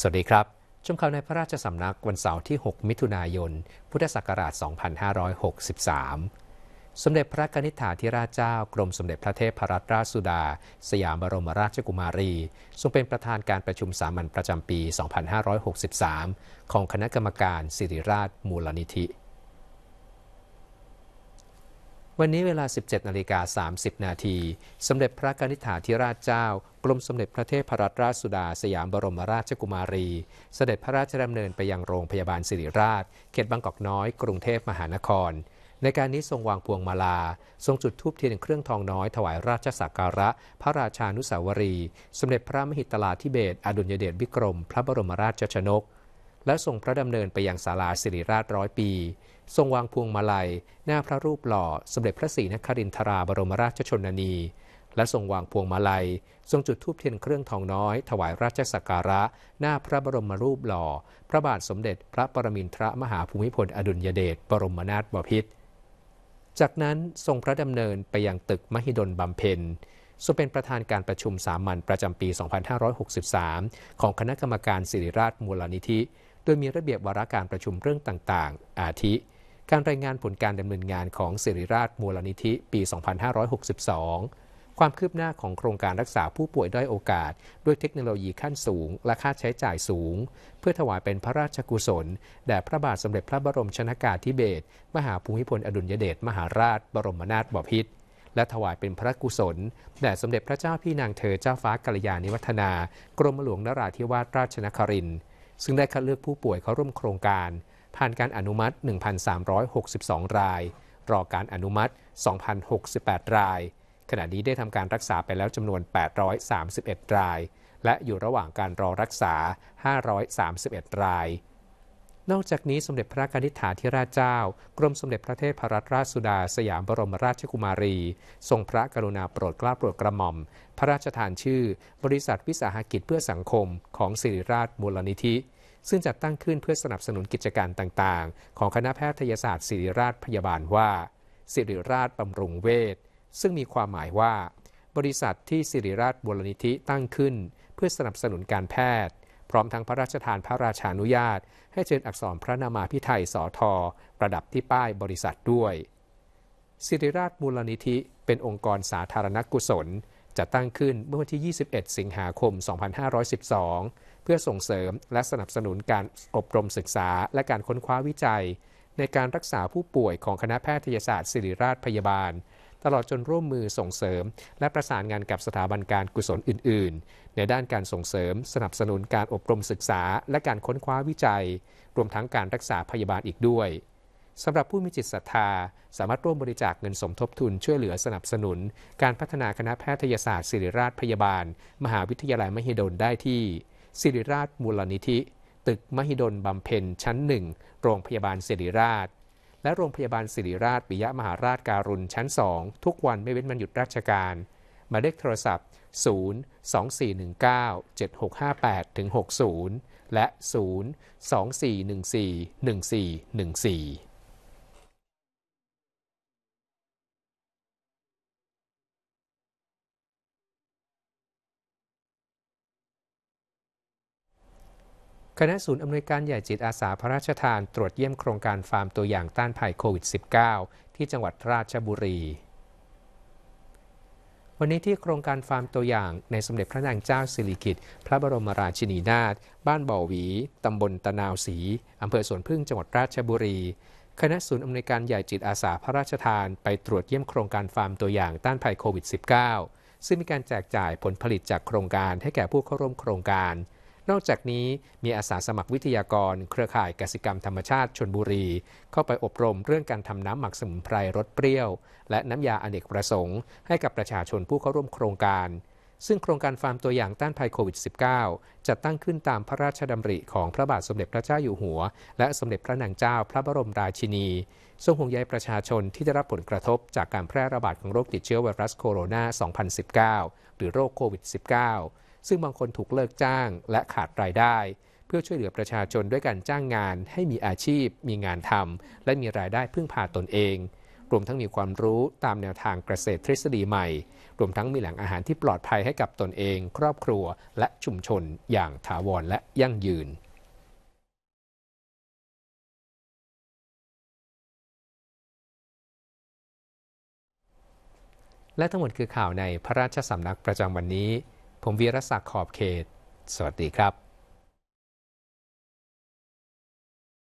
สวัสดีครับ ชมข่าวในพระราชสำนักวันเสาร์ที่ 6 มิถุนายน พุทธศักราช 2563 สมเด็จพระนิธิฐาธิราชเจ้า กรมสมเด็จพระเทพรัตนราชสุดา สยามบรมราชกุมารีทรงเป็นประธานการประชุมสามัญประจำปี 2563 ของคณะกรรมการสิริราช มูลนิธิวันนี้เวลา 17นาฬิกา30 นาทีสมเด็จพระกนิษฐาธิราชเจ้ากรมสมเด็จพระเทพรัตนราชสุดาสยามบรมราชกุมารี เสด็จพระราชดำเนินไปยังโรงพยาบาลสิริราช เขตบางกอกน้อย กรุงเทพมหานคร ในการนี้ทรงวางพวงมาลา ทรงจุดธูปเทียนเครื่องทองน้อยถวายราชสักการะ พระราชานุสาวรี สมเด็จพระมหิตลาธิเบศอดุลยเดชวิกรม พระบรมราชชนกและทรงพระดำเนินไปยังศาลาสิริราชร้อยปี ทรงวางพวงมาลัย หน้าพระรูปหล่อ สมเด็จพระศรีนครินทราบรมราชชนนี และทรงวางพวงมาลัยทรงจุดธูปเทียนเครื่องทองน้อย ถวายราชสักการะ หน้าพระบรมรูปหล่อ พระบาทสมเด็จพระปรมินทรมหาภูมิพลอดุลยเดชบรมนาถบพิตร จากนั้นทรงพระดำเนินไปยังตึกมหิดลบำเพ็ญทรงเป็นประธานการประชุมสามัญประจำปี 2563 ของคณะกรรมการสิริราชมูลนิธิโดยมีระเบียบวาระการประชุมเรื่องต่าง ๆ อาทิ การรายงานผลการดำเนินงานของสิริราชมูลนิธิปี 2562 ความคืบหน้าของโครงการรักษาผู้ป่วยด้อยโอกาส ด้วยเทคโนโลยีขั้นสูง และค่าใช้จ่ายสูง เพื่อถวายเป็นพระราชกุศล แด่พระบาทสมเด็จพระบรมชนากาธิเบศรมหาภูมิพลอดุลยเดชมหาราช บรมนาถบพิตร และถวายเป็นพระกุศลแด่สมเด็จพระเจ้าพี่นางเธอเจ้าฟ้ากัลยาณิวัฒนา กรมหลวงนราธิวาสราชนครินทร์ซึ่งได้คัดเลือกผู้ป่วยเข้าร่วมโครงการ ผ่านการอนุมัติ 1,362 ราย รอการอนุมัติ 2,068 ราย ขณะนี้ได้ทำการรักษาไปแล้วจำนวน 831 ราย และอยู่ระหว่างการรอรักษา 531 รายนอกจากนี้สมเด็จพระกนิษฐาธิราชเจ้า กรมสมเด็จพระเทพรัตนราชสุดาสยามบรมราชกุมารี ทรงพระกรุณาโปรดเกล้าโปรดกระหม่อม พระราชทานชื่อ บริษัทวิสาหกิจเพื่อสังคมของสิริราชมูลนิธิ ซึ่งจัดตั้งขึ้นเพื่อสนับสนุนกิจการต่างๆ ของคณะแพทยศาสตร์สิริราชพยาบาลว่าสิริราชบำรุงเวชซึ่งมีความหมายว่า บริษัทที่สิริราชบูรณิธิตั้งขึ้น เพื่อสนับสนุนการแพทย์พร้อมทั้งพระราชทานพระราชานุญาต ให้เชิญอักษรพระนามาพิไทยสอทอประดับที่ป้ายบริษัทด้วยสิริราชมูลนิธิเป็นองค์กรสาธารณกุศล จะตั้งขึ้นเมื่อวันที่ 21 สิงหาคม 2512 เพื่อส่งเสริมและสนับสนุนการอบรมศึกษาและการค้นคว้าวิจัย ในการรักษาผู้ป่วยของคณะแพทยศาสตร์ศิริราชพยาบาลตลอดจนร่วมมือส่งเสริมและประสานงานกับสถาบันการกุศลอื่น ๆ ในด้านการส่งเสริมสนับสนุนการอบรมศึกษาและการค้นคว้าวิจัย รวมทั้งการรักษาพยาบาลอีกด้วยสำหรับผู้มีจิตศรัทธา สามารถร่วมบริจาคเงินสมทบทุนช่วยเหลือสนับสนุน การพัฒนาคณะแพทยศาสตร์ ศิริราชพยาบาล มหาวิทยาลัยมหิดลได้ที่ ศิริราชมูลนิธิตึกมหิดลบำเพ็ญชั้นหนึ่งโรงพยาบาลศิริราชและโรงพยาบาลศิริราชปิยะมหาราชการุณชั้น 2 ทุกวันไม่เว้นวันหยุดราชการมาเลขโทรศัพท์ 0 2 4 1 9 7 6 5 8ถึง60 และ 0 2 4 1 4 1 4 1 4คณะศูนย์อำนวยการใหญ่จิตอาสาพระราชทานตรวจเยี่ยมโครงการฟาร์มตัวอย่างต้านภัยโควิด -19 ที่จังหวัดราชบุรี วันนี้ที่โครงการฟาร์มตัวอย่าง ในสมเด็จพระนางเจ้าสิริกิติ์พระบรมราชินีนาถบ้านบ่อหวีตำบลตะนาวศรีอำเภอสวนพึ่ง จังหวัดราชบุรี คณะศูนย์อำนวยการใหญ่จิตอาสาพระราชทานไปตรวจเยี่ยมโครงการฟาร์มตัวอย่างต้านภัยโควิด -19 ซึ่งมีการแจกจ่ายผลผลิตจากโครงการให้แก่ผู้เข้าร่วมโครงการนอกจากนี้มีอาสาสมัครวิทยากร เครือข่ายกสิกรรมธรรมชาติชนบุรี เข้าไปอบรมเรื่องการทำน้ำหมักสมุนไพรรสเปรี้ยว และน้ำยาอเนกประสงค์ให้กับประชาชนผู้เข้าร่วมโครงการ ซึ่งโครงการฟาร์มตัวอย่างต้านภัยโควิด -19 จัดตั้งขึ้นตามพระราชดำริของพระบาทสมเด็จพระเจ้าอยู่หัว และสมเด็จพระนางเจ้าพระบรมราชินีทรงห่วงใยประชาชนที่ได้รับผลกระทบจากการแพร่ระบาดของโรคติดเชื้อไวรัสโคโรนา2019หรือโรคโควิด -19 ซึ่งบางคนถูกเลิกจ้างและขาดรายได้ เพื่อช่วยเหลือประชาชนด้วยการจ้างงานให้มีอาชีพ มีงานทำและมีรายได้พึ่งพาตนเอง รวมทั้งมีความรู้ตามแนวทางเกษตรทฤษฎีใหม่ รวมทั้งมีแหล่งอาหารที่ปลอดภัยให้กับตนเอง ครอบครัวและชุมชนอย่างถาวรและยั่งยืน และทั้งหมดคือข่าวในพระราชสำนักประจำวันนี้ผมวีรศักดิ์ขอบเขต สวัสดีครับ